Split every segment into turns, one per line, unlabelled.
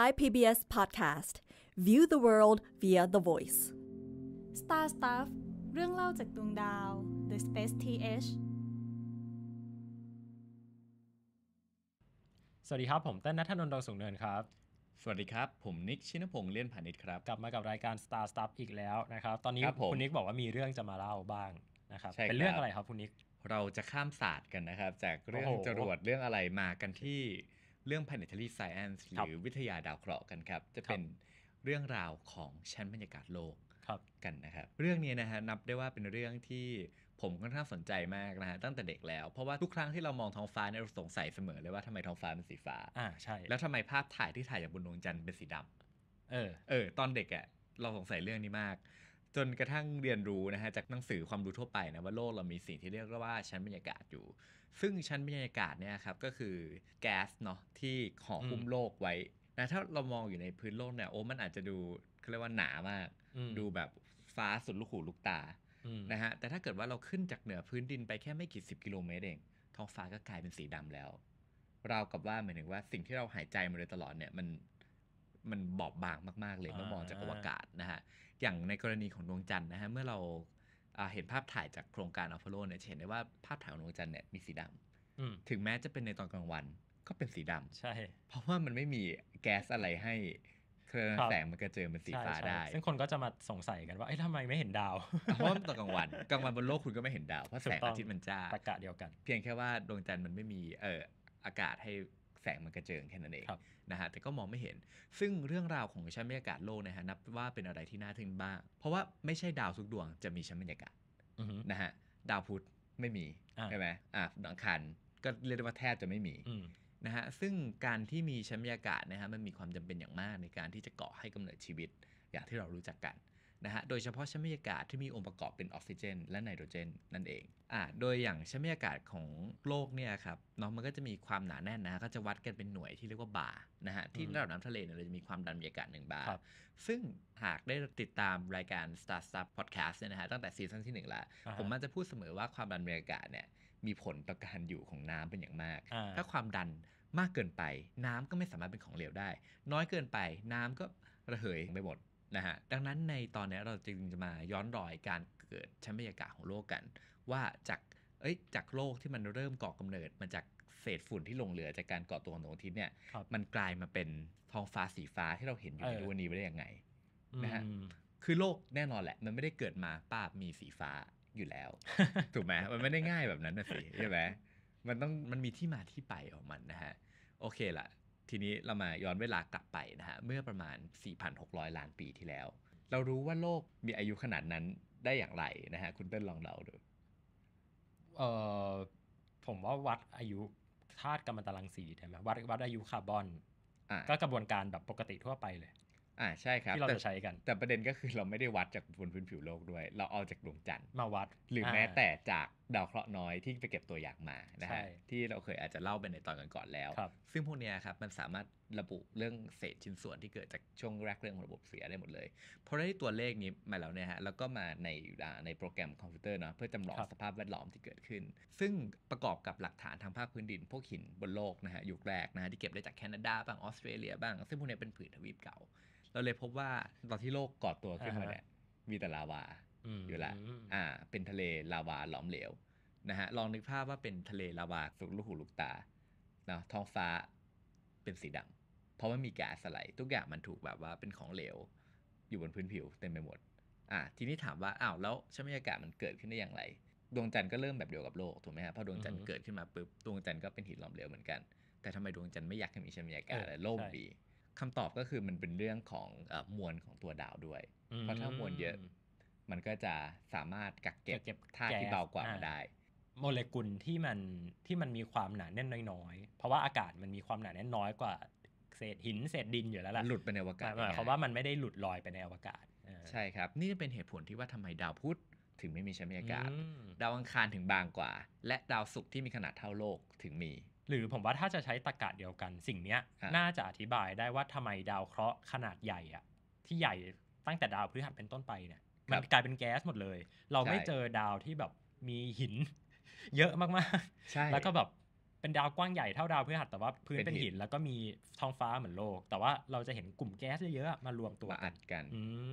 Thai PBS Podcast View the world via the voice Star Stuff เรื่องเล่าจากดวงดาว The Space TH
สวัสดีครับ ผมเต้นนัทนนท์ดงสูงเนินครับ สวัสดีครับ ผมนิกชินพงษ์เลี่ยนผานิชครับ กลับมากับรายการ Star Stuff อีกแล้วนะครับ ตอนนี้คคุณนิกบอกว่า มีเรื่องจะมาเล่าบ้างนะครับ เป็นเรื่องอะไรครับคุณนิกเราจะข้ามศาสตร์กัน
นะครับ จากเรื่องจรวดเรื่องอะไรมากันที่เรื่อง planetary science หรือวิทยาดาวเคราะห์กันครับ จะเป็นเรื่องราวของชั้นบรรยากาศโลกกันนะครับ เรื่องนี้นะฮะนับได้ว่าเป็นเรื่องที่ผมค่อนข้างสนใจมากนะฮะตั้งแต่เด็ก แล้ว เพราะว่าทุกครั้งที่เรามองท้องฟ้าเนี่ยเราสงสัยเสมอเลยว่าทำไมท้องฟ้าเป็นสีฟ้าอ่าใช่ แล้วทำไมภาพถ่ายที่ถ่ายจากบนดวงจันทร์เป็นสีดำเออ เออ ตอนเด็กอะ่ะเราสงสัยเรื่องนี้มากจนกระทั่งเรียนรู้นะฮะจากหนังสือความรู้ทั่วไปนะว่าโลกเรามีสิ่งที่เรียกว่าชั้นบรรยากาศอยู่ ซึ่งชั้นบรรยากาศเนี่ยครับ ก็คือแก๊สเนาะที่ห่อหุ้มโลกไว้นะถ้าเรามองอยู่ในพื้นโลกเนี่ยโอ้มันอาจจะดูเขาเรียกว่าหนามากดูแบบฟ้าสุดลูกหูลูกตานะฮะแต่ถ้าเกิดว่าเราขึ้นจากเหนือพื้นดินไปแค่ไม่กี่สิบกิโลเมตรเองท้องฟ้าก็กลายเป็นสีดำแล้วเรากับว่าหมายถึงว่า สิ่งที่เราหายใจมาโดยตลอดเนี่ยมันมันบอบบางมากๆ เลยเมื่อมองจากอวกาศนะฮะ อย่างในกรณีของดวงจันทร์นะฮะ เมื่อเรา เห็นภาพถ่ายจากโครงการอัลฟาโลเนี่ยเห็นได้ว่าภาพถ่ายของดวงจันทร์เนี่ยมีสีดำถึงแม้จะเป็นในตอนกลางวันก็เป็นสีดำใช่ เพราะว่ามันไม่มีแก๊สอะไรให้ เคลื่อนแสงมันกระเจิงเป็นสีฟ้าได้ ซึ่ง
คนก็จะมาสงสัยกันว่า เอ้ยทำไมไม่เห็นดาว เพราะตอนกลางวันกลางวันบนโลกคุณก็ไม่เห็นดาว เพราะแสงอาทิตย์มันจ้าตะกะเดียวกัน เพียงแค่ว
่าดวงจันทร์มันไม่มี เอออากาศให้แสงมันกระเจิงแค่นั้นเองนะฮะแต่ก็มองไม่เห็นซึ่งเรื่องราวของชั้นบรรยากาศโลกนะฮะนับว่าเป็นอะไรที่น่าทึ่งบ้างเพราะว่าไม่ใช่ดาวทุกดวงจะมีชั้นบรรยากาศนะฮะดาวพุธไม่มีใช่ไหมอ่าดังคันก็เรียกว่าแทบจะไม่มีนะฮะซึ่งการที่มีชั้นบรรยากาศนะฮะมันมีความจำเป็นอย่างมากในการที่จะก่อให้กำเนิดชีวิต อย่างที่เรารู้จักกันนะฮะ โดยเฉพาะชั้นบรรยากาศที่มีองค์ประกอบเป็นออกซิเจน และไนโตรเจน นั่นเอง อ่า โดยอย่างชั้นบรรยากาศของโลกเนี่ยครับเนาะมันก็จะมีความหนาแน่นนะฮะก็จะวัดกันเป็นหน่วยที่เรียกว่าบาร์นะฮะ ที่ระดับน้ำทะเลเนี่ยเราจะมีความดันบรรยากาศหนึ่งบาร์ซึ่งหากได้ติดตามรายการ Star s t a พ Podcast เนี่ยนะฮะตั้งแต่ซีซั่นที่หนึ่งละ ผมมันจะพูดเสมอว่าความดันบรรยากาศเนี่ย มีผลต่อการอยู่ของน้ำเป็นอย่างมาก ถ้าความดันมากเกินไป น้ำก็ไม่สามารถเป็นของเหลวได้ น้อยเกินไปน้ำก็ระเหยไปหมดนะฮะดังนั้นในตอนนี้เราจึงจะมาย้อนรอยการเกิดชั้นบรรยากาศของโลกกัน ว่าจากเอ้ยจากโลกที่มันเริ่มก่อกำเนิดมาจากเศษฝุ่นที่หลงเหลือจากการก่อตัวของดวงอาทิตย์เนี่ยมันกลายมาเป็นท้องฟ้าสีฟ้าที่เราเห็นอยู่ในทวันนี้ได้ยังไงนะฮะคือโลกแน่นอนแหละ มันไม่ได้เกิดมาป้ามีสีฟ้าอยู่แล้วถูกไหมมันไม่ได้ง่ายแบบนั้นนะสิใช่ไหมมันต้องมันมีที่มาที่ไปของมันนะฮะโอเคละทีนี้เรามาย้อนเวลากลับไปนะฮะ เมื่อประมาณ 4,600 ล้านปีที่แล้ว เรารู้ว่าโลกมีอายุขนาดนั้น
ได้อย่างไรนะฮะ คุณเต้นลองเดาดูเอ่อ ผมว่าวัดอายุธาตุกัมมันตรังสีใช่ไหมวัดวัดอายุคาร์บอนก็กระบวนการแบบปกติทั่วไปเลย อ่า ใช่ครับที่เราจะใช้ก
ันแต่ประเด็นก็คือเราไม่ได้วัดจากบนพื้นผิวโลกด้วย เราเอาจากดวงจันทร์มาวัดหรือแม้แต่จากดาวเคราะห์น้อย ที่ไปเก็บตัวอย่างมานะฮะที่เราเคยอาจจะเล่าไปในตอนก่อนนแล้ว ซึ่งพวกนี้ครับมันสามารถระบุเรื่องเศษชิ้นส่วนที่เกิดจากช่วงแรกเรื่องระบบเสียได้หมดเลย เพราะได้ตัวเลขนี้มาแล้วเนี่ยฮะ แล้วก็มาในในโปรแกรมคอมพิวเตอร์เนาะเพื่อจำลองสภาพแวดล้อมที่เกิดขึ้น ซึ่งประกอบกับหลักฐานทางภาคพื้นดิน พวกหินบนโลกนะฮะยุคแรกนะฮะที่เก็บได้จากแคนาดาบ้างออสเตรเลียบ้าง ซึ่งพวกนี้เป็นผืนทวีปเก่า เราเลยพบว่าตอนที่โลกก่อตัวขึ้นมาเนี่ยมีแต่ลาวาอยู่ละอ่า เป็นทะเล ลาวาหลอมเหลว นะฮะ ลองนึกภาพว่าเป็นทะเลลาวาสุกลูกหูลูกตาเนาะท้องฟ้าเป็นสีดำเพราะม่มีแก๊สไหลทุกอย่างมันถูกแบบว่าเป็นของเหลว อยู่บนพื้นผิวเต็มไปหมด อ่าทีนี้ถามว่า อ้าว แล้วชั้นบรรยากาศมันเกิดขึ้นได้อย่างไร ดวงจันทร์ก็เริ่มแบบเดียวกับโลกถูกไหมฮะ พอดวงจันทร์เกิดขึ้นมาปุ๊บ ดวงจันทร์ก็เป็นหินหลอมเหลวเหมือนกัน แต่ทำไมดวงจันทร์ไม่อยากให้มีชั้นบรรยากาศและโลกดี คำตอบก็คือมันเป็นเรื่องของอมวลของตัวดาวด้วย เพราะถ้ามวลเยอะมันก
็จะสามารถกักเก็บธาตุที่เบากว่ามาได้ โมเลกุลที่มันที่มันมีความหนาแน่นน้อยๆ เพราะว่าอากาศมันมีความหนาแน่นน้อยกว่าเศษหินเศษดินอยู่แล้วล่ะหลุดไปในอวกาศเพราะว่ามันไม่ได้หลุดลอยไปในอวกาศใช่ครับ นี่เป็นเหตุผลที่ว่าทำไ
มดาวพุธถึงไม่มีชั้นบรรยากาศดาวอังคารถึงบางกว่า และดาวศุกร์ที่มีขนาดเท่าโลกถึงมี หร
ือผมว่าถ้าจะใช้ตรกกะเดียวกัน สิ่งนี้น่าจะอธิบายได้ว่าทำไมดาวเคราะห์ขนาดใหญ่อะที่ใหญ่ตั้งแต่ดาวพฤหัสเป็นต้นไปเนี่ยมันกลายเป็นแก๊สหมดเลย เราไม่เจอดาวที่แบบมีหินเยอะมากๆใช่ แล้วก็แบบเป็นดาวกว้างใหญ่เท่าดาวพฤหัสแต่ว่าพื้นเป็นหิน แล้วก็มีท้องฟ้าเหมือนโลก แต่ว่าเราจะเห็นกลุ่มแก๊สเยอะๆมารวมตัวอัดกัน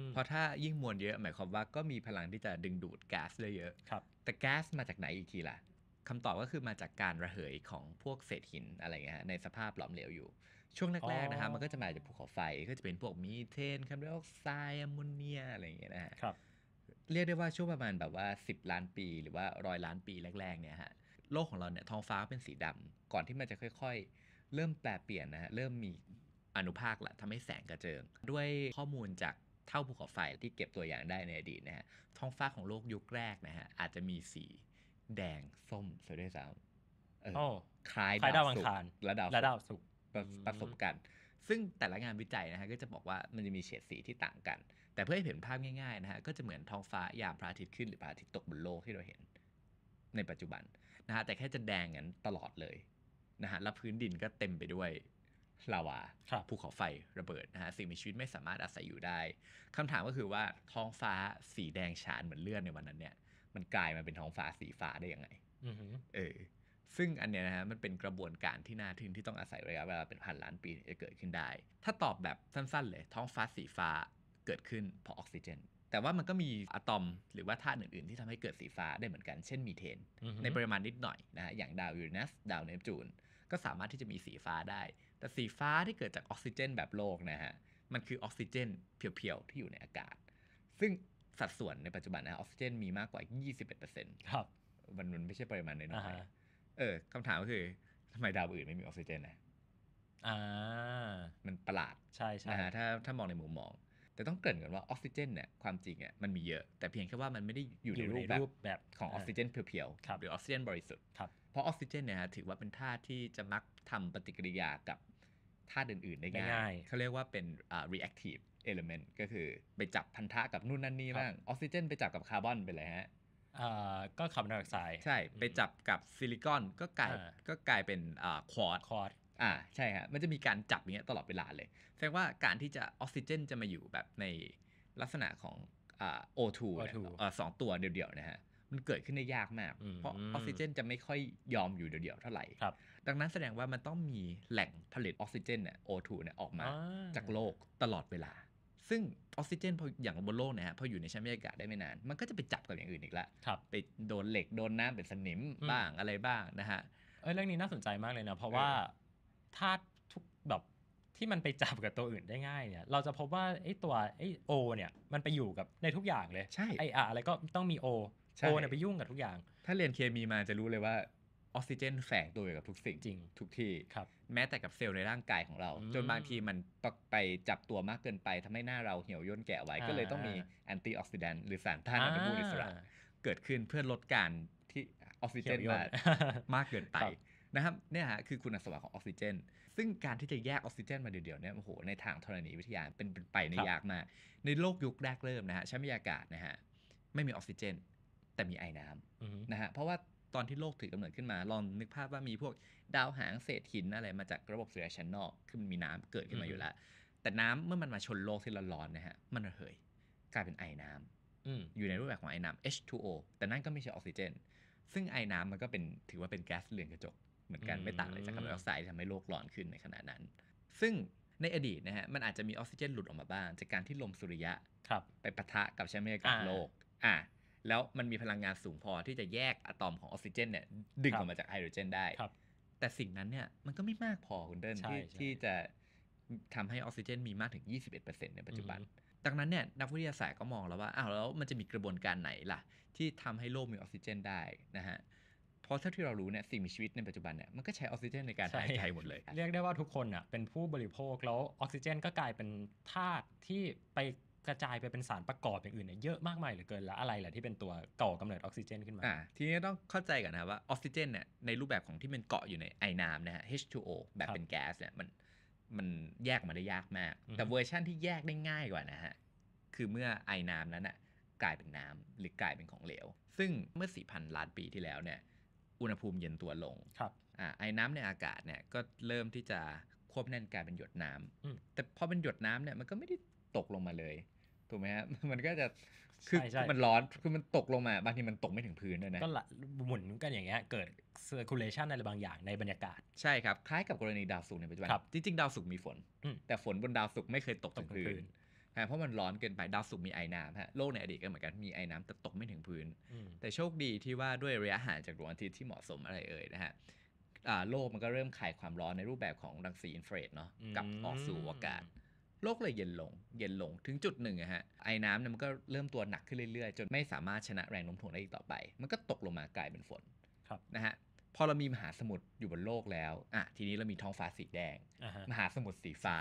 เพราะถ้ายิ่งมวลเยอะหมายความว่าก็มีพ
ลังที่จะดึงดูดแก๊สเยอะๆ ครับ แต่แก๊สมาจากไหนอีกทีล่ะ คำตอบก็คือมาจากการระเหยของพวกเศษหินอะไรเงี้ยในสภาพหลอมเหลวอยู่ช่วงแรกๆ นะครับมันก็จะมาจากภูเขาไฟก็จะเป็นพวกมีเทนคาร์บอนไดออกไซด์อะโมเนียอะไรอย่างเงี้ยนะฮะครับ เรียกได้ว่าช่วงประมาณแบบว่า10 ล้านปี หรือว่าร้อยล้านปีแรกๆเนี่ยฮะโลกของเราเนี่ยท้องฟ้าเป็นสีดำ ก่อนที่มันจะค่อยๆ เริ่มแปลเปลี่ยนนะฮะเริ่มมีอนุภาคละทำให้แสงกระเจิง ด้วยข้อมูลจากเท่าภูเขาไฟที่เก็บตัวอย่างได้ในอดีตนะฮะท้องฟ้าของโลกยุคแรกนะฮะ อาจจะมีสีแดงส้มซะด้วยซ้ำคล้ายดาวสุกระดะดาวสุกผสมกัน ซึ่งแต่ละงานวิจัยนะฮะ ก็จะบอกว่ามันจะมีเฉดสีที่ต่างกัน แต่เพื่อให้เห็นภาพง่ายๆนะฮะ ก็จะเหมือนท้องฟ้ายามพระอาทิตย์ขึ้นหรือพระอาทิตย์ตกบนโลกที่เราเห็น ในปัจจุบันนะฮะแต่แค่จะแดงกันตลอดเลยนะฮะ แล้วพื้นดินก็เต็มไปด้วยลาวาภูเขาไฟระเบิดนะฮะสิ่งมีชีวิตไม่สามารถอาศัยอยู่ได้ คำถามก็คือว่าท้องฟ้าสีแดงฉานเหมือนเลือดในวันนั้น เนี่ย มันกลายมาเป็นท้องฟ้าสีฟ้าได้ยังไงเออซึ่งอันเนี้ยนะฮะมันเป็นกระบวนการที่น่าทึ่งที่ต้องอาศัยระยะเวลาเป็นพันล้านปีจะเกิดขึ้นได้ ถ้าตอบแบบสั้นๆเลย ท้องฟ้าสีฟ้าเกิดขึ้นเพราะออกซิเจน แต่ว่ามันก็มีอะตอมหรือว่าธาตุอื่นๆที่ทำให้เกิดสีฟ้าได้เหมือนกัน เช่นมีเทน ในปริมาณนิดหน่อยนะฮะอย่างดาวยูเรนัสดาวเนปจูน ก็สามารถที่จะมีสีฟ้าได้ แต่สีฟ้าที่เกิดจากออกซิเจนแบบโลกนะฮะมันคือออกซิเจนเพียวๆที่อยู่ในอากาศ ซึ่งสัดส่วนในปัจจุบันนะออกซิเจนมีมากกว่า21%ครับมันมันไม่ใช่ปริมาณน้อยเออคำถามก็คือทำไมดาวอื่นไม่มีออกซิเจนนะอ่ามันประหลาดใช่ใช่นะถ้าถ้ามองในมุมมอง แต่ต้องเกริ่นก่อนว่าออกซิเจน เนี่ยความจริงอ่ะมันมีเยอะแต่เพียงแค่ว่ามันไม่ได้อยู่ในรูปแบบของออกซิเจนเพียวๆหรือออกซิเจนบริสุทธิ์เพราะออกซิเจนเนี่ยถือว่าเป็นธาตุที่จะมักทำปฏิกิริยากับธาตุอื่นๆ ได้ง่ายเขาเรียกว่าเป็น reactive element ก็คือไปจับพันธะกับนู่นนั่นนี่บ้างออกซิเจนไปจับกับคาร์บอนไปเลยฮะก็คาร์บอนไดออกไซด์ใช่ไปจับกับซิลิคอนก็กลายก็กลายเป็นควอตควอตอ่าใช่ฮะมันจะมีการจับอย่างเงี้ยตลอดเวลาเลย แสดงว่าการที่จะออกซิเจน จะมาอยู่แบบในลักษณะของโอทูสองตัวเดี่ยวๆนะฮะมันเกิดขึ้นได้ยากมาก เพราะออกซิเจนจะไม่ค่อยยอมอยู่เดียวๆเท่าไหร่ครับดังนั้นแสดงว่ามันต้องมีแหล่งผลิตออกซิเจนเนี่ยโอทูเนี่ยออกมาจากโลกตลอดเวลาซึ่งออกซิเจนพออย่างบนโลกนะฮะพออยู่ในชั้นบรรยากาศได้ไม่นานมัน
ก็จะไปจับกับอย่างอื่นอีกละไปโดนเหล็กโดนน้ำเป็นสนิมบ้างอะไรบ้างนะฮะ เออเรื่องนี้น่าสนใจมากเลยนะเพราะว่าธาตุทุกแบบที่มันไปจับกับตัวอื่นได้ง่ายเนี่ย เราจะพบว่าไอ้ตัวไอโอเนี่ยมันไปอยู่กับในทุกอย่างเลยใช่ไออะอะไรก็ต้องมีโอโอเนี่ยไปยุ่งกับทุกอย่าง ถ้าเรียนเคมีมาจะรู้เลยว่าออกซิเจนแ
ฝงตัวอยู่กับทุกสิ่งจริง ทุกที่ครับแม้แต่กับเซลล์ในร่างกายของเรา จนบางทีมันไปจับตัวมากเกินไป ทำให้หน้าเราเหี่ยวย่นแก่ไว้ก็เลยต้องมีแอนตี้ออกซิแดนต์หรือสารต้านอนุมูลอิสระ เกิดขึ้นเพื่อลดการที่ออกซิเจนมามากเกินไปนะครับ เนี่ยฮะคือคุณสมบัติของออกซิเจน ซึ่งการที่จะแยกออกซิเจนมาเดี่ยวๆเนี่ย โอ้โห ในทางธรณีวิทยาเป็นไปในยากมาก ในโลกยุคแรกเริ่มนะฮะ ชั้นบรรยากาศนะฮะ ไม่มีออกซิเจน แต่มีไอ้น้ำนะฮะ เพราะว่าตอนที่โลกถือกำเนิดขึ้นมาลองนึกภาพว่ามีพวกดาวหางเศษหินอะไรมาจากระบบสุริยะชั้นนอกคือมันมีน้ำเกิดขึ้นมาอยู่แล้ว แต่น้ำเมื่อมันมาชนโลกที่ร้อนๆนะฮะ มันระเหยกลายเป็นไอน้ำอยู่ในรูปแบบของไอน้ำ H2O แต่นั่นก็ไม่ใช่ออกซิเจน ซึ่งไอน้ำมันก็เป็นถือว่าเป็นแก๊สเรือนกระจก เหมือนกันไม่ต่างอะไรจากคาร์บอนไดออกไซด์ททำให้โลกร้อนขึ้นในขณะนั้น ซึ่งในอดีตนะฮะมันอาจจะมีออกซิเจนหลุดออกมาบ้างจากการที่ลมสุริยะไปปะทะกับชั้นบรรยากาศโลก อ่าแล้วมันมีพลังงานสูงพอที่จะแยกอะตอมของออกซิเจนเนี่ยดึงออกมาจากไฮโดรเจนได้ แต่สิ่งนั้นเนี่ยมันก็ไม่มากพอคุณเดินที่ที่จะทำให้ออกซิเจนมีมากถึง 21%ในปัจจุบัน ดังนั้นเนี่ยนักวิทยาศาสตร์ก็มองแล้วว่าอ้าวแล้วมันจะมีกระบวนการไหนล่ะ ที่ทำให้โลกมีออกซิเจนได้นะฮะเพราะเท่าที่เรารู้เนี่ยสิ่งมีชีวิตในปัจจุบันเนี่ยมันก็ใช้ออกซิเจนในการหายใจหมดเลย
เรียกได้ว่าทุกคนอ่ะเป็นผู้บริโภคแล้วออกซิเจนก็กลายเป็นธาตุที่ไปกระจายไปเป็นสารประกอบอย่างอื่นเนี่ยเยอะมากมายเหลือเกิน แล้วอะไรแหละที่เป็นตัวก่อกำเนิดออกซิเจนขึ้นมา ทีนี้ต้องเข้าใจก่อนนะว่าออกซิเจนเนี่ยในรูปแบบของที่
มันเกาะอยู่ในไอน้ำนะฮะ H2O แบบเป็นแก๊สเนี่ยมันมันแยกมาได้ยากมาก แต่เวอร์ชั่นที่แยกได้ง่ายกว่านะฮะ คือเมื่อไอน้ำนั้นน่ะกลายเป็นน้ำ หรือกลายเป็นของเหลว ซึ่งเมื่อ 4,000 ล้านปีที่แล้วเนี่ย อุณหภูมิเย็นตัวลง ครับอ่าไอ้น้ำในอากาศเนี่ยก็เริ่มที่จะควบแน่นกลายเป็นหยดน้ำแต่พอเป็นหยดน้ำเนี่ยมันก็ไม่ได้ตกลงมาเลยถูกไหมฮะมันก็จะ คือ มันร้อนคือมันตกลงมาบางทีมันตกไม่ถึงพื้นด้วยนะก็หมุนกันอย่างเงี้ยเกิดเซอร์คูลเลชันอะไรบางอย่างในบรรยากาศใช่ครับ คล้ายกับกรณีดาวศุกร์ในปัจจุบันจริงๆดาวศุกร์มีฝน แต่ฝนบนดาวศุกร์ไม่เคยตกถึงพื้น เพราะมันร้อนเกินไปดาวศุกร์มีไอ้น้ำฮะโลกในอดีตก็เหมือนกันมีไอ้น้ำแต่ตกไม่ถึงพื้น แต่โชคดีที่ว่าด้วยระยะห่างจากดวงอาทิตย์ที่เหมาะสมอะไรเอ่ยนะฮะโลกมันก็เริ่มขายความร้อนในรูปแบบของรังสีอินฟราเรดเนาะกับออกสู่อากาศโลกเลยเย็นลง เย็นลงถึงจุดหนึ่งอะฮะไอ้น้ำเนี่ยมันก็เริ่มตัวหนักขึ้นเรื่อยๆ จนไม่สามารถชนะแรงโน้มถ่วงได้อีกต่อไป มันก็ตกลงมากลายเป็นฝนนะฮะพอเรามีมหาสมุทรอยู่บนโลกแล้วอ่ะทีนี้เรามีท้องฟ้าสีแดงมหาสมุทรสีฟ้า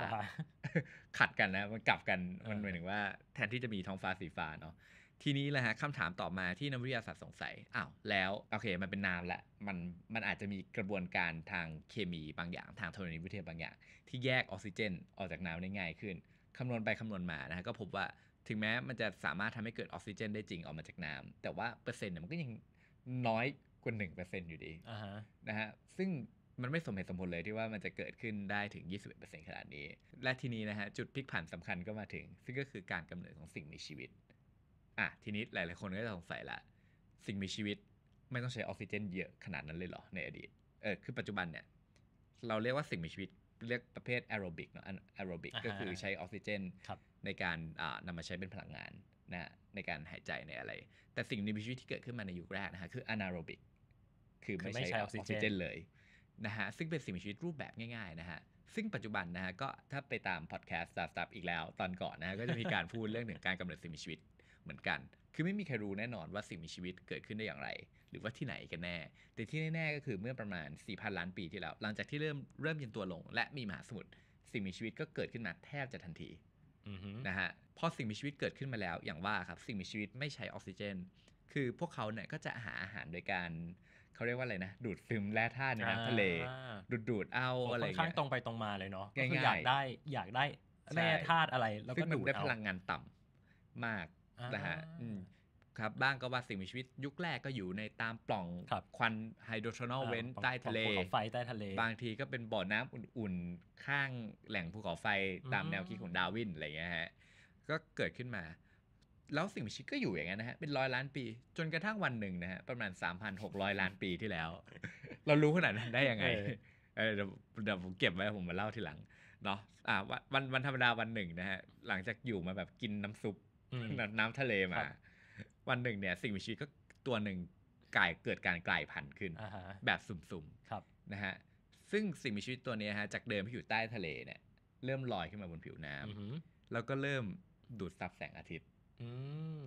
ขัดกันนะมันกลับกันมันหมายถึงว่าแทนที่จะมีท้องฟ้าสีฟ้าเนาะทีนี้แหละฮะคำถามต่อมาที่นักวิทยาศาสตร์สงสัย อ้าว แล้วโอเคมันเป็นน้ำละ มัน มันอาจจะมีกระบวนการทางเคมีบางอย่างทางธรณีวิทยาบางอย่าง ที่แยกออกซิเจนออกจากน้ำได้ง่ายขึ้น คำนวณไปคำนวณมานะฮะก็พบว่าถึงแม้มันจะสามารถทำให้เกิดออกซิเจน ได้จริงออกมาจากน้ำแต่ว่าเปอร์เซ็นต์มันก็ยังน้อยกว่าหนึ่งเปอร์เซ็นต์อยู่ดีนะฮะซึ่งมันไม่สมเหตุสมผลเลยที่ว่ามันจะเกิดขึ้นได้ถึง21%ขนาดนี้ และทีนี้นะฮะจุดพลิกผันสำคัญก็มาถึง ซึ่งก็คือการกำเนิดของสิ่งมีชีวิตอ่ะ ทีนี้หลาย ๆ คนก็จะสงสัยละ สิ่งมีชีวิตไม่ต้องใช้ออกซิเจนเยอะขนาดนั้นเลยเหรอในอดีตเออคือปัจจุบันเนี่ย เราเรียกว่าสิ่งมีชีวิต เรียกประเภทแอโรบิกเนาะแอโรบิกก็คือใช้ออกซิเจนในการนำมาใช้เป็นพลังงานนะในการหายใจในอะไร แต่สิ่งมีชีวิตที่เกิดขึ้นมาในยุคแรกนะฮะ คืออนาโรบิกคือไม่ใช้ออกซิเจนเลยนะฮะซึ่งเป็นสิ่งมีชีวิตรูปแบบง่ายๆนะฮะซึ่งปัจจุบันนะฮะก็ถ้าไปตามพอดแคสต์สตาร์ทอีกแล้วตอนก่อนนะฮะก็จะมีการพูดเรื่องถึงการกำเนิดสิ่งมีชีวิตเหมือนกัน คือไม่มีใครรู้แน่นอนว่าสิ่งมีชีวิตเกิดขึ้นได้อย่างไร หรือว่าที่ไหนกันแน่ แต่ที่แน่ๆก็คือเมื่อประมาณ4,000ล้านปีที่แล้ว หลังจากที่เริ่มเริ่มเย็นตัวลง และมีมหาสมุทร สิ่งมีชีวิตก็เกิดขึ้นมาแทบจะทันทีนะฮะ พอสิ่งมีชีวิตเกิดขึ้นมาแล้วอย่างว่าครับ สิ่งมีชีวิตไม่ใช้ออกซิเจน คือพวกเขาเนี่ยก็จะหาอาหารโดยการเขาเรียกว่าอะไรนะดูดซึมแร่ธาตุในน้ำทะเล ดูดดูดเอาอะไรเงีค่อนข้างตรงไปตรงมาเลยเนาะก็คืออยากได้ อยากได้แร่ธาตุอะไร แล้วก็ดูดเอาพลังงานต่ำมากนะฮะครับบ้างก็ว่าสิ่งมีชีวิตยุคแรกก็อยู่ในตามปล่องควันไฮโดรทอนอลเว้นใต้ทะเลภูเขาไฟใต้ทะเล บางทีก็เป็นบ่อน้ำอุ่นๆข้างแหล่งภูเขาไฟตามแนวคิดของดาวินอะไรเงี้ยฮะก็เกิดขึ้นมาแล้วสิ่งมีชีวิตก็อยู่อย่างนั้นนะฮะ เป็นร้อยล้านปีจนกระทั่งวันหนึ่งนะฮะ ประมาณ 3,600 ล้านปีที่แล้ว เรารู้ขนาดนั้นได้ยังไงเดี๋ยวผมเก็บไว้ผมมาเล่าทีหลังเนาะอ่าวันวันธรรมดาวันหนึ่งนะฮะหลังจากอยู่มาแบบกินน้ำซุปน้ำทะเลมาวันหนึ่งเนี่ยสิ่งมีชีวิตก็ตัวหนึ่งกลายเกิดการกลายพันธุ์ขึ้นแบบสุ่มๆนะฮะ ซึ่งสิ่งมีชีวิตตัวนี้ฮะ จากเดิมที่อยู่ใต้ทะเลเนี่ย เริ่มลอยขึ้นมาบนผิวน้ำแล้วก็เริ่มดูดซับแสงอาทิตย์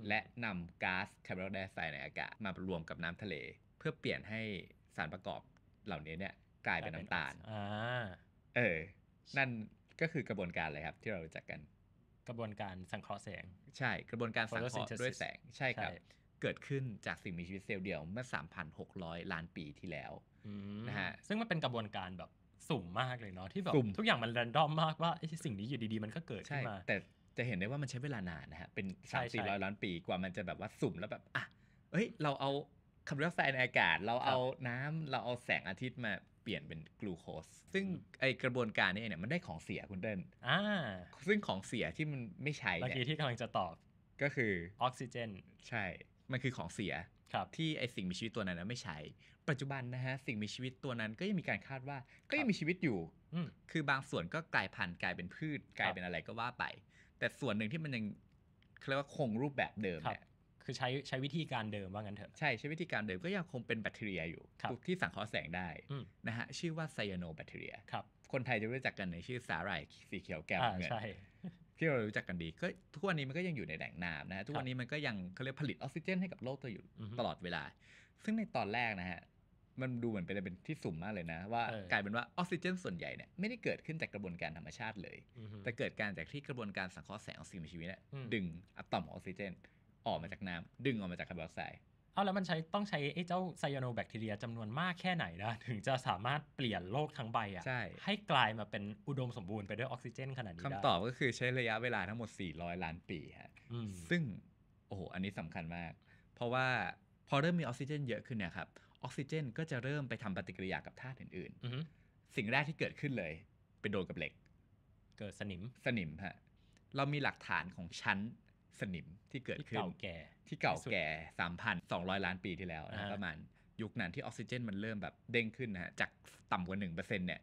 และนำก๊าซคาร์บอนไดออกไซด์ในอากาศมารวมกับน้ำทะเล เพื่อเปลี่ยนให้สารประกอบเหล่านี้เนี่ย กลายเป็นน้ำตาลเออ นั่นก็คือกระบวนการเลยครับ ที่เรารู้จักกันกระบวนการสังเคราะห์แสงใช่ กระบวนการสังเคราะห์ด้วยแสงใช่ครับ
เกิดขึ้นจากสิ่งมีชีวิตเซลล์เดียวเมื่อ3,600ล้านปีที่แล้วนะฮะซึ่งมันเป็นกระบวนการแบบสุ่มมากเลยเนาะที่แบบทุกอย่างมันแรนดอมมากว่าไอสิ่งนี้อยู่ดีๆ มันก็เกิดขึ้นมาแต่จะเห็นได้ว่ามันใช้เวลานานนะฮะเป็นสามสี่ร้อยล้านปีกว่ามันจะแบบว่าสุ่มแล้วแบบ
อ่ะเอ้ยเราเอาคาร์บอนไดออกไซด์ในอากาศ เราเอาน้ำเราเอาแสงอาทิตย์มาเปลี่ยนเป็นกลูโคส ซึ่งไอกระบวนการนี้เนี่ยมันได้ของเสีย คุณเด่นอ่า ซึ่งของเสียที่มันไม่ใช่เมื่อกี้ที่กำลังจะตอบ ก็คือออกซิเจน ใช่ มันคือของเสีย ครับ ที่ไอสิ่งมีชีวิตตัวนั้นไม่ใช้ ปัจจุบันนะฮะสิ่งมีชีวิตตัวนั้น ก็ยังมีการคาดว่า ก็ยังมีชีวิตอยู่คือบางส่วนก็กลายพันธุ์กลายเป็นพืช กลายเป็นอะไรก็ว่าไป แต่ส่วนหนึ่งที่มันยังเรียกว่าคงรูปแบบเดิมเนี่ยคือใช้ใช้วิธีการเดิมว่างั้นเถอะ ใช่ใช้วิธีการเดิมก็ยังคงเป็นแบคทีเรียอยู่ที่สังเคราะห์แสงได้นะฮะชื่อว่าไซยาโนแบคทีเรียครับคนไทยจะรู้จักกันในชื่อสาหร่ายสีเขียวแก้วเงินที่เรารู้จักกันดีก็ทุกวันนี้มันก็ยังอยู่ในแหล่งน้ำนะฮะทุกวันนี้มันก็ยังเขาเรียกผลิตออกซิเจนให้กับโลกตัวอยู่ตลอดเวลา ซึ่งในตอนแรกนะฮะ มันดูเหมือนเป็นเป็นที่สุ่มมากเลยนะว่า กลายเป็นว่าออกซิเจน ส่วนใหญ่เนี่ยไม่ได้เกิดขึ้นจากกระบวนการธรรมชาติเลยแต่เกิดการจาก
ที่กระบวนการสังเคราะห์แสงของสิ่งมีชีวิตเนี่ยดึงอะตอมอออกซิเจนออกมาจากน้ำดึงออกมาจากคาร์บอนไดออกไซด์เอาแล้วมันใช้ต้องใช้ไอ้เจ้า ไซยาโนแบคทีเรียจำนวนมากแค่ไหนนะถึงจะสามารถเปลี่ยนโลกทั้งใบอะใให้กลายมาเป็นอุดมสมบูรณ์ไปด้วยออกซิเจนขนาดนี้คำตอบก
็คือใช้ระยะเวลาทั้งหมด 400 ล้านปีฮะซึ่งโอ้โหอันนี้สำคัญมาก เพราะว่า พอเริ่มมีออกซิเจน เยอะขึ้นเนี่ยครับ ออกซิเจนก็จะเริ่มไปทำปฏิกิริยากับธาตุอื่นๆสิ่งแรกที่เกิดขึ้นเลยไปโดนกับเหล็ก เกิดสนิมสนิมฮะเรามีหลักฐานของชั้นสนิมที่เกิดขึ้นที่เก่าแก่ที่เก่าแก่สามพันสองร้อยล้านปีที่แล้วนะประมาณ ยุคนั้นที่ออกซิเจนมันเริ่มแบบเด้งขึ้นนะฮะจากต่ำกว่าหนึ่งเปอร์เซ็นต์เนี่ย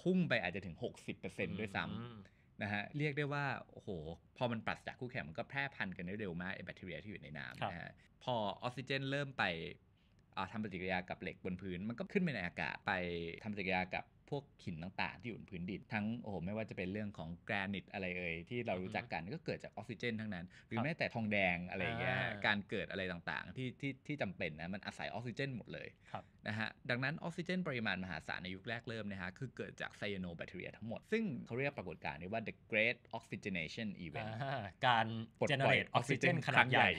พุ่งไปอาจจะถึงหกสิบเปอร์เซ็นต์ด้วยซ้ำนะฮะเรียกได้ว่าโอ้โหพอมันปรัสจากคู่แข่งมันก็แพร่พันธุ์กันได้เร็วมากไอแบคทีเรียที่อยู่ในน้ำนะฮะพอออกซิเจนเริ่มไปทำปฏิกิริยากับเหล็กบนพื้น มันก็ขึ้นไปในอากาศไปทำปฏิกิริยากับพวกหินต่างๆที่อยู่บนพื้นดินทั้งโอ้โหไม่ว่าจะเป็นเรื่องของแกรนิตอะไรเอ่ยที่เรารู้จักกัน ก็เกิดจากออกซิเจน ทั้งนั้น หรือแม้แต่ทองแดงอะไรเงี้ยการเกิดอะไรต่างๆ ที่ที่ที่จำเป็นนะมันอาศัยออกซิเจนหมดเลยนะฮะดังนั้นออกซิเจน ปริมาณมหาศาลในยุคแรกเริ่มนะฮะคือเกิดจากไซยาโนแบคทีเรียทั้งหมด ซึ่งเขาเรียกปรากฏการณ์นี้ว่า the great oxygenation event การปลดปล่อยออกซิเจนขนาดใหญ่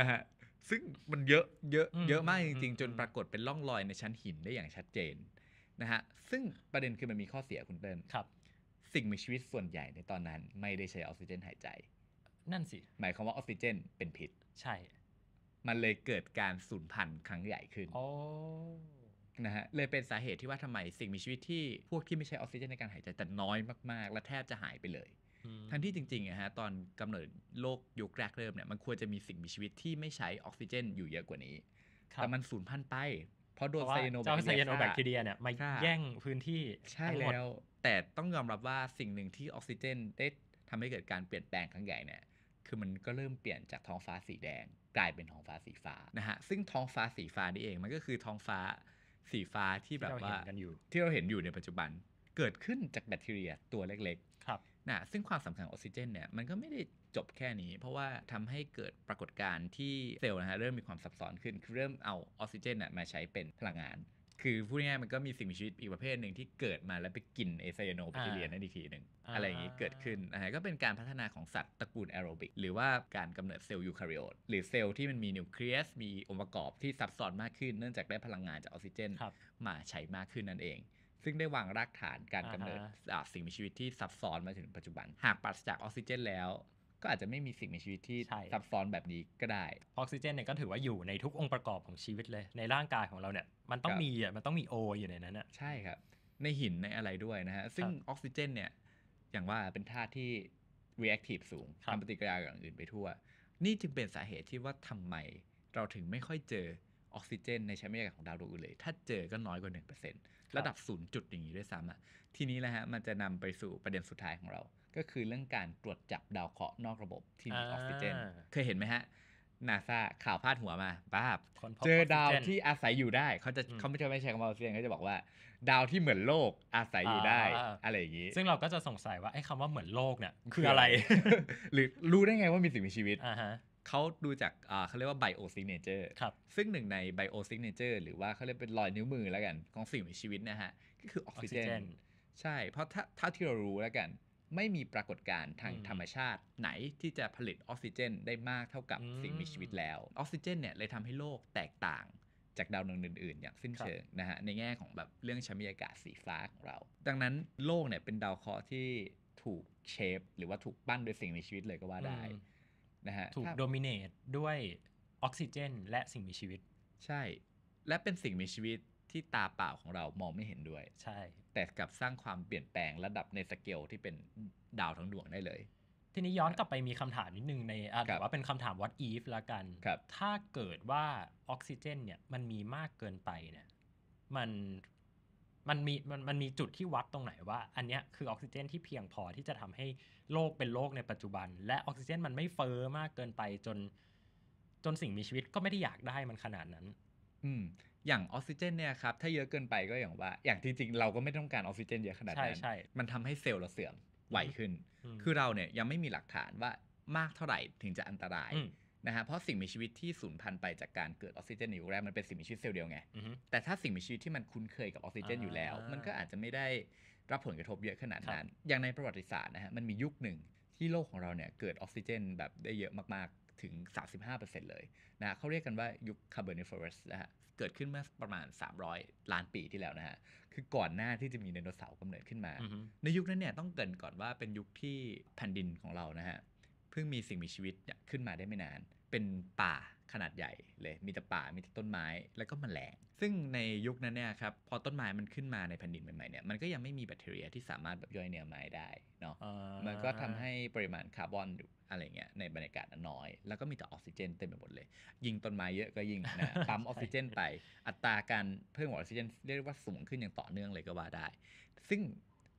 นะฮะซึ่งมันเยอะเยอะเยอะมากจริงๆจนปรากฏเป็นร่องรอย ในชั้นหินได้อย่างชัดเจนนะฮะ ซึ่งประเด็นคือมันมีข้อเสียคุณเติ้ลครับ สิ่งมีชีวิตส่วนใหญ่ในตอนนั้นไม่ได้ใช้ออกซิเจนหายใจ นั่นสิ หมายความว่าออกซิเจนเป็นพิษ ใช่ มันเลยเกิดการสูญพันธุ์ครั้งใหญ่ขึ้นโอ้นะฮะ เลยเป็นสาเหตุที่ว่าทำไมสิ่งมีชีวิตที่พวกที่ไม่ใช้ออกซิเจนในการหายใจแต่น้อยมากๆ และแทบจะหายไปเลยทั้งที่จริงๆนะฮะตอนกำเนิดโลกยุคแรกเริ่มเนี่ยมันควรจะมีสิ่งมีชีวิตที่ไม่ใช้ออกซิเจนอยู่เยอะกว่านี้ แต่มันสูญพันธุ์ไปเพราะโดนงไซโนแบคทีเรียเนี่ยมาแย่ง
พื้นที่ใช่แล้ว
แต่ต้องยอมรับว่าสิ่งหนึ่งที่ออกซิเจนได้ทำให้เกิดการเปลี่ยนแปลงครั้งใหญ่เนี่ย คือมันก็เริ่มเปลี่ยนจากท้องฟ้าสีแดง กลายเป็นท้องฟ้าสีฟ้านะฮะ ซึ่งท้องฟ้าสีฟ้านี่เองมันก็คือท้องฟ้าสีฟ้าที่แบบว่า ที่เราเห็นอยู่ในปัจจุบัน เกิดขึ้นจากแบคทีเรียตัวเล็กๆ ครับนะซึ่งความสำคัญของออกซิเจนเนี่ยมันก็ไม่ได้จบแค่นี้ เพราะว่าทำให้เกิดปรากฏการณ์ที่เซลล์นะฮะเริ่มมีความซับซ้อนขึ้นคือเริ่มเอาออกซิเจนน่มาใช้เป็นพลังงาน คือพูดง่ายมันก็มีสิ่งมีชีวิตอีกประเภทหนึ่งที่เกิดมาแล้วไปกินเอไซโนแบิเลียนนั่นอีกทีหนึ่งอะไรอย่างนี้เกิดขึ้นะก็เป็นการพัฒนาของสัตว์ตระกูลแอโรบิกหรือว่าการกำเนิดเซลล์ยูคาริโอตหรือเซลล์ที่มันมีนิวเคลียสมีองค์ประกอบที่ซับซ้อนมากขึ้นเนื่องจากได้พลังงานจากออกซิเจนมาใช้มากขึ้นนั่นเองซึ่งได้วางรากฐานการกำเนิดสิ่งมีชีวิตที่ซับซ้อนมาถึงปัจจุบัน
หากปราศจากออกซิเจนแล้ว ก็อาจจะไม่มีสิ่งมีชีวิตที่ซับซ้อนแบบนี้ก็ได้ออกซิเจนเนี่ยก็ถือว่าอยู่ในทุกองค์ประกอบของชีวิตเลย ในร่างกายของเราเนี่ยมันต้องมีอ่ะมันต้องมีโออยู่ในนั้นอ่ะใช่ครับ ในหินในอะไรด้วยนะฮะ ซึ่งออกซิเจนเนี่ยอย่างว่าเป็นธา
ตุที่ reactive สูงทำปฏิกิริยาอย่างอื่นไปทั่วนี่จึงเป็นสาเหตุที่ว่าทำไมเราถึงไม่ค่อยเจอออกซิเจนในชั้นบรรยากาศของดาวดวงอื่นเลย ถ้าเจอก็น้อยกว่า 1%รระดับ0จุดอย่างนี้ด้วยซ้ำอ่ะ ทีนี้แหละฮะ มันจะนำไปสู่ประเด็นสุดท้ายของเรา ก็คือเรื่องการตรวจจับดาวเคราะห์นอกระบบที่มีออกซิเจน เคยเห็นไหมฮะนาซาข่าวพาดหัวมาป้าบเจอดาวที่อาศัยอยู่ได้ เขาจะเขาไม่ใช่ไม่ใช่คำว่าออกซิเจนเขาจะบอกว่าดาวที่เหมือนโลกอาศัยอยู่ได้อะไรอย่างนี้ ซึ่งเราก็จะสงสัยว่าไอ้คำว่าเหมือนโลกเนี่ยคืออะไร หรือรู้ได้ไงว่ามีสิ่งมีชีวิตเขาดูจากเขาเรียกว่าไบโอซิเนเจอร์ซึ่งหนึ่งในไบโอซิเนเจอร์หรือว่าเขาเรียกเป็นรอยนิ้วมือแล้วกัน ของสิ่งมีชีวิตนะฮะ ก็คือออกซิเจน ใช่ เพราะถ้าาที่เรารู้แล้วกัน ไม่มีปรากฏการณ์ทางธรรมชาติไหนที่จะผลิตออกซิเจน ได้มากเท่ากับสิ่งมีชีวิตแล้ว ออกซิเจนเนี่ย เลยทำให้โลกแตกต่างจากดาวดวงอื่น ๆ อย่างสิ้นเชิงนะฮะ ในแง่ของแบบเรื่องชั้นบรรยากาศสีฟ้าของเรา ดังนั้นโลกเนี่ยเป็นดาวเคราะห์ที่ถูกเชฟหรือว่าถูกปั้นโดยสิ่งมีชีวิตเลยก็ว่าได้นะฮะถูกโดมิเนตด้วยออกซิเจน และสิ่งมีชีวิต ใช่ และเป็นสิ่งมีชีวิตที่ตาเปล่าของเรา
มองไม่เห็นด้วย ใช่ แต่กลับสร้างความเปลี่ยนแปลงระดับในสเกล ที่เป็นดาวทั้งดวงได้เลย ทีนี้ย้อนกลับไปมีคำถามนิดนึงในอาจจะว่าเป็นคำถาม what if ละกัน ถ้าเกิดว่าออกซิเจน เนี่ยมันมีมากเกินไปเนี่ย มันมันมีมันมันมีจุดที่วัดตรงไหนว่า อันเนี้ยคือออกซิเจนที่เพียงพอที่จะทำให้โลกเป็นโลกในปัจจุบัน และออกซิเจนมันไม่เฟอ้อมากเกินไปจนจนสิ่งมีชีวิตก็ไม่ได้อยากได้มันขนาดนั้นอืมอย่างออกซิเจนเนี่ยครับถ้าเยอะเกินไปก็อ
ย่างว่า อย่างที่จริงเราก็ไม่ต้องการออกซิเจนเยอะขนาดนั้นใช่ใช่มันทำให้เซลล์เราเสื่อมไวขึ้น คือเราเนี่ยยังไม่มีหลักฐานว่ามากเท่าไหร่ถึงจะอันตรายนะฮะ เพราะสิ่งมีชีวิตที่สูญพันธุ์ไปจากการเกิดออกซิเจนในยุคแรกมันเป็นสิ่งมีชีวิตเซลล์เดียวไง แต่ถ้าสิ่งมีชีวิตที่มันคุ้นเคยกับออกซิเจนอยู่แล้วมัมันก็อาจจะไม่ได้รับผลกระทบเยอะขนาดนั้น อย่างในประวัติศาสตร์นะฮะมันมียุคหนึ่งที่โลกของเราเนี่ย เกิดออกซิเจนแบบได้เยอะมากๆถึง 35%เลยนะฮะเขาเรียกกันว่ายุคคาร์บอนิฟอรัสนะฮะเกิดขึ้นเมื่อประมาณ300ล้านปีที่แล้วนะฮะคือก่อนหน้าที่จะมีไดโนเสาร์กำเนิดขึ้นมาในยุคนั้นเนี่ยต้องเกินก่อนว่าเป็นยุคที่แผ่นดินของเรานะฮะเพิ่งมีสิ่งมีชีวิตขึ้นมาได้ไม่นาน เป็นป่าขนาดใหญ่เลย มีแต่ป่า มีแต่ต้นไม้ แล้วก็มแมลง ซึ่งในยุคนั้นเนี่ยครับ พอต้นไม้มันขึ้นมาในแผ่นดินใหม่ๆเนี่ย มันก็ยังไม่มีแบคทีเรียที่สามารถแบบย่อยเนื้อไม้ได้เนาะ มันก็ทำให้ปริมาณคาร์บอนอะไรเงี้ยในบรรยากาศน้อย แล้วก็มีแต่ออกซิเจนเต็มไปหมดเลย ยิงต้นไม้เยอะก็ยิงนะปั๊มออกซิเจนไป อัตราการเพิ่มออกซิเจนเรียกว่าสูงขึ้นอย่างต่อเนื่องเลยก็ว่าได้ ซึ่ง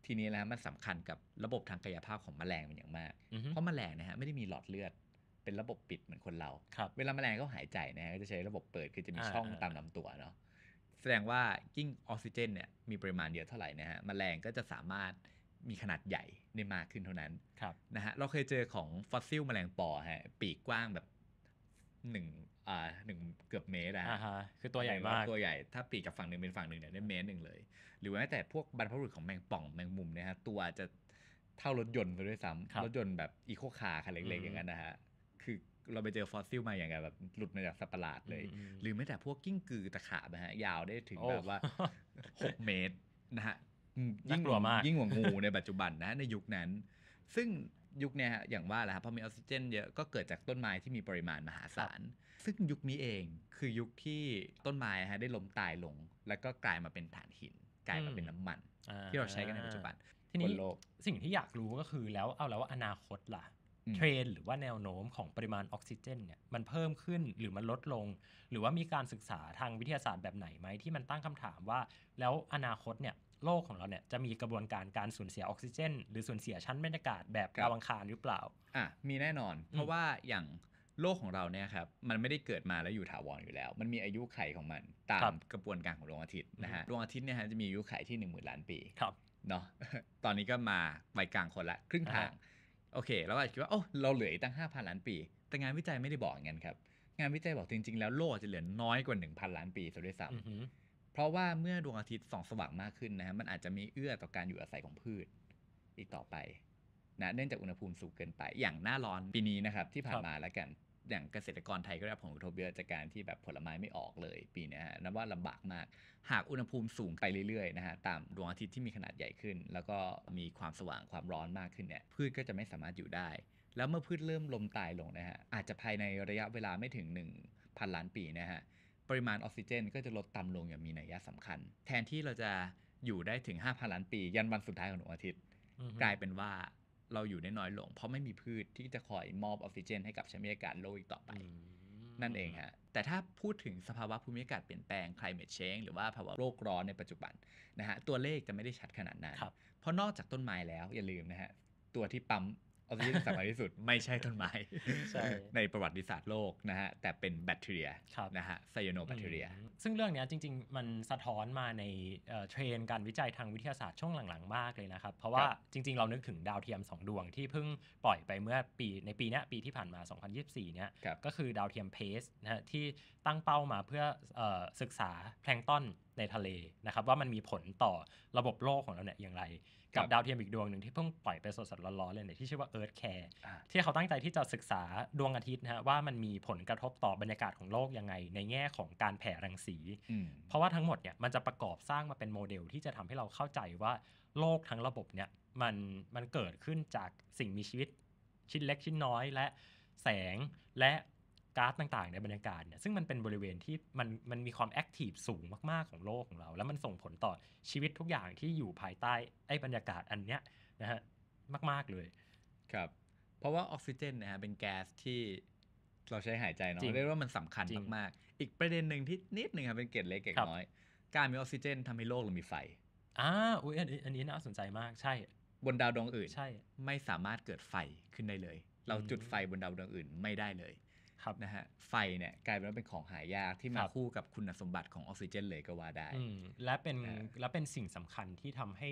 ทีนี้นะมันสำคัญกับระบบทางกายภาพของแมลงเป็นอย่างมาก เพราะแมลงนะฮะ ไม่ได้มีหลอดเลือด เป็นระบบปิดเหมือนคนเรารเวลาแมลงก็หายใจนะก็จะใช้ระบบเปิด คือจะมีช่องตามลาตัวเนาะ แสดงว่ายิ่งออกซิเจนเนี่ยมีปริมาณเยอะเท่าไหร่นะฮะแมลงก็จะสามารถมีขนาดใหญ่ได้มากขึ้นเท่านั้นนะฮะเราเคยเจอของฟอสซิลแมลงปอฮะปีกกว้างแบบหนึ่งอ่าหนึ่งเกือบเมตรอะฮะคือตัวใหญ่มากตัวใหญ่ถ้าปีกกับฝั่งหนึ่งเป็นฝั่งหนึ่งเนี่ยได้เมตรหนึ่งเลย หรือแม้แต่พวกบรรพบุรุษของแมงป่องแมงมุมเนี่ยฮะตัวจะเท่ารถยนต์ไปด้วยซ้ำรถยนต์แบบอีโคคาร์คันเล็กๆอย่างนั้นนะฮะคือเราไปเจอฟอสซิลมาอย่างเงี้ยแบบหลุดมาจากสัตว์ประหลาดเลย หรือแม้แต่พวกกิ้งกือตะขาบนะฮะยาวได้ถึงแบบว่าหกเมตรนะฮะยิ่งกลัวมาก ยิ่งกว่างูในปัจจุบันนะในยุคนั้น ซึ่งยุคนี้อย่างว่าแหละครับพอมีออกซิเจน เยอะ ก็เกิดจากต้นไม้ที่มีปริมาณมหาศาล ซึ่งยุคนี้เองคือยุคที่ต้นไม้ฮะได้ล้มตายลงแล้วก็กลายมาเป็นถ่านหิ
น กลายมาเป็นน้ำมัน ที่เราใช้กันในปัจจุบัน ทีนี้สิ่งที่อยากรู้ก็คือแล้วเอาแล้วอนาคตล่ะเทรนหรือว่าแนวโน้มของปริมาณออกซิเจนเนี่ยมันเพิ่มขึ้นหรือมันลดลง หรือว่ามีการศึกษาทางวิทยาศาสตร์แบบไหนไหมที่มันตั้งคำถามว่า แล้วอนาคตเนี่ยโลกของเราเนี่ย จะมีกระบวนการการสูญเสียออกซิเจน หรือสูญเสียชั้นบรรยากาศแบบดาวังคารหรือเปล่า อ่ะมีแน่นอน
เพราะว่าอย่างโลกของเราเนี่ยครับ มันไม่ได้เกิดมาแล้วอยู่ถาวรอยู่แล้ว มันมีอายุไขของมันตามกระบวนการของดวงอาทิตย์นะฮะดวงอาทิตย์เนี่ยฮะจะมีอายุไขที่ 1 0,000ล้านปีเนาะตอนนี้ก็มาไปกลางคนละครึ่งทางโอเคเราอาจจะคิดว่าโอ้เราเหลืออีกตั้ง 5,000 ล้านปี แต่งานวิจัยไม่ได้บอกองั้นครับ งานวิจัยบอกจริง ๆ แล้วโลกจะเหลือน้อยกว่า 1,000 ล้านปีซะด้วยซ้ำพราะว่าเมื่อดวงอาทิตย์ส่องสว่างมากขึ้นนะฮะมันอาจจะมีเอื้อต่อการอยู่อาศัยของพืชอีกต่อไปนะเนื่องจากอุณหภูมิสูงเกินไป อย่างหน้าร้อนปีนี้นะครับ ที่ผ่านมาแล้วกันอย่างเกษตรกรไทยก็ได้ผลกระทบเยอะจากการที่แบบผลไม้ไม่ออกเลยปีนี้ฮะนับว่าลำบากมาก หากอุณหภูมิสูงไปเรื่อยๆนะฮะตามดวงอาทิตย์ที่มีขนาดใหญ่ขึ้น แล้วก็มีความสว่างความร้อนมากขึ้นเนี่ยพืชก็จะไม่สามารถอยู่ได้ แล้วเมื่อพืชเริ่มลมตายลงนะฮะอาจจะภายในระยะเวลาไม่ถึง1,000ล้านปีนะฮะปริมาณออกซิเจนก็จะลดต่ำลงอย่างมีนัยยะสำคัญ แทนที่เราจะอยู่ได้ถึง5,000ล้านปี ยันวันสุดท้ายของดวงอาทิตย์ กลายเป็นว่าเราอยู่ได้น้อยลง เพราะไม่มีพืชที่จะคอยมอบออกซิเจนให้กับชั้นบรรยากาศโลกอีกต่อไป นั่นเองฮะแต่ถ้าพูดถึงสภาวะภูมิอากาศเปลี่ยนแปลง climate change หรือว่าภาวะโลกร้อนในปัจจุบันนะฮะตัวเลขจะไม่ได้ชัดขนาดนั้นเพราะนอกจากต้นไม้แล้วอย่าลืมนะฮะตัวที่ปั๊มออกซิเจนสำคัญที่สุดไม่ใช่ต้นไม้ในประวัติศาสตร์โลกนะฮะแต่เป็นแบคทีเรียนะฮะไซโยโนแบคทีเรีย
ซึ่งเรื่องนี้จริงๆ มันสะท้อนมาในเทรนการวิจัยทางวิทยาศาสตร์ช่วงหลัง ๆมากเลยนะครับ เพราะว่าจริงๆ เรานึกถึงดาวเทียม 2 ดวงที่เพิ่งปล่อยไปเมื่อปีในปีนี้ปีที่ผ่านมา 2024เนี่ยก็คือดาวเทียมเพสนะฮะที่ตั้งเป้ามาเพื่อศึกษาแพลงต้อนในทะเลนะครับว่ามันมีผลต่อระบบโลกของเราเนี่ยอย่างไรกับดาวเทียมอีกดวงหนึ่งที่เพิ่งปล่อยไปสดสดร้อนๆเลยเนี่ยที่ชื่อว่าเอิร์ธแคร์ที่เขาตั้งใจที่จะศึกษาดวงอาทิตย์นะฮะว่ามันมีผลกระทบต่อบรรยากาศของโลกยังไง ในแง่ของการแผ่รังสี เพราะว่าทั้งหมดเนี่ยมันจะประกอบสร้างมาเป็นโมเดลที่จะทำให้เราเข้าใจว่า โลกทั้งระบบเนี่ยมันมันเกิดขึ้นจากสิ่งมีชีวิตชิ้นเล็กชิ้นน้อยและ แสงและก๊าซต่างๆ ในบรรยากาศเนี่ยซึ่งมันเป็นบริเวณที่มันมันมีความแอคทีฟสูงมากๆของโลกของเรา แล้วมันส่งผลต่อชีวิตทุกอย่างที่อยู่ภายใต้ ไอ้บรรยากาศอันเนี้ยนะฮะ มากๆเลยครับ เพราะว่าออกซิเจนนะฮะ เป็นแก๊สที่เราใช้หายใจเนาะเรียกว่ามันส
ำคัญมากๆ อีกประเด็นหนึ่งที่นิดหนึ่งครับ เป็นเกล็ดเล็กเกล็ดน้อยการมีออกซิเจนทำให้โลกเรามีไฟอ่าอุ้ยอันนี้น่าสนใจมากใช่บนดาวดวงอื่นใช่ไม่สามารถเกิดไฟขึ้นได้เลย เราจุดไฟบนดาวดวงอื่นไม่ได้เลยครับนะฮะไฟเนี่ยกล
ายเป็นว่าเป็นของหายากที่มาคู่กับคุณสมบัติของออกซิเจน เลยก็ว่าได้และเป็นและเป็นสิ่งสำคัญที่ทำให้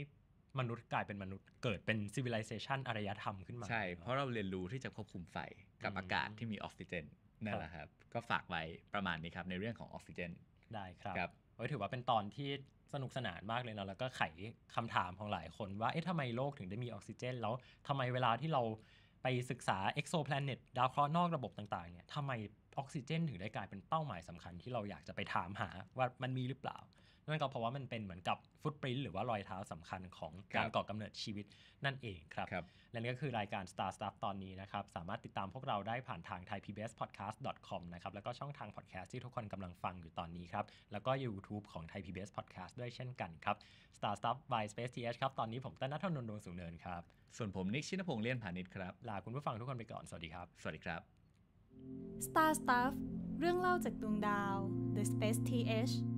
มนุษย์กลายเป็นมนุษย์เกิดเป็นซิวิลิเซชันอารยธรรมขึ้นมา ใช่เพราะเราเรียนรู้ที่จะควบคุมไฟกับอากาศที่มีออกซิเจนนั่นแหละครับ ก็ฝากไว้ประมาณนี้ครับในเรื่องของออกซิเจนได้ครับรบโอ้ยถือว่าเป็นตอนที่สนุกสนานมากเลยเนาะแล้วก็ไขคำถามของหลายคนว่าเอ๊ะทำไมโลกถึงได้มีออกซิเจน แล้วทำไมเวลาที่เราไปศึกษา exoplanet ดาวเคราะห์นอกระบบต่างๆ เนี่ยทำไมออกซิเจนถึงได้กลายเป็นเป้าหมายสำคัญที่เราอยากจะไปถามหาว่ามันมีหรือเปล่านั่นก็เพราะว่ามันเป็นเหมือนกับฟุตปรินหรือว่ารอยเท้าสำคัญของการก่อกำเนิดชีวิตนั่นเองครับรบและนี่ก็คือรายการ Star Stuff ตอนนี้นะครับ สามารถติดตามพวกเราได้ผ่านทาง thaipbspodcast.com นะครับแล้วก็ช่องทางพอดแคสต์ที่ทุกคนกำลังฟังอยู่ตอนนี้ครับ แล้วก็ YouTube ของ Thai PBS Podcast ด้วยเช่นกันครับ Star Stuff by Space TH ครับ ตอนนี้ผมต้นนัทนนท์ดวงสุเนินครับส่วนผมนิกชินพงษ์เลี่ยนผานิชครับลาคุณผู้ฟังทุกคนไปก่อนสวัสดีครับสวัสดีครับ
Star Stuff เรื่องเล่าจากดวงดาว The Space TH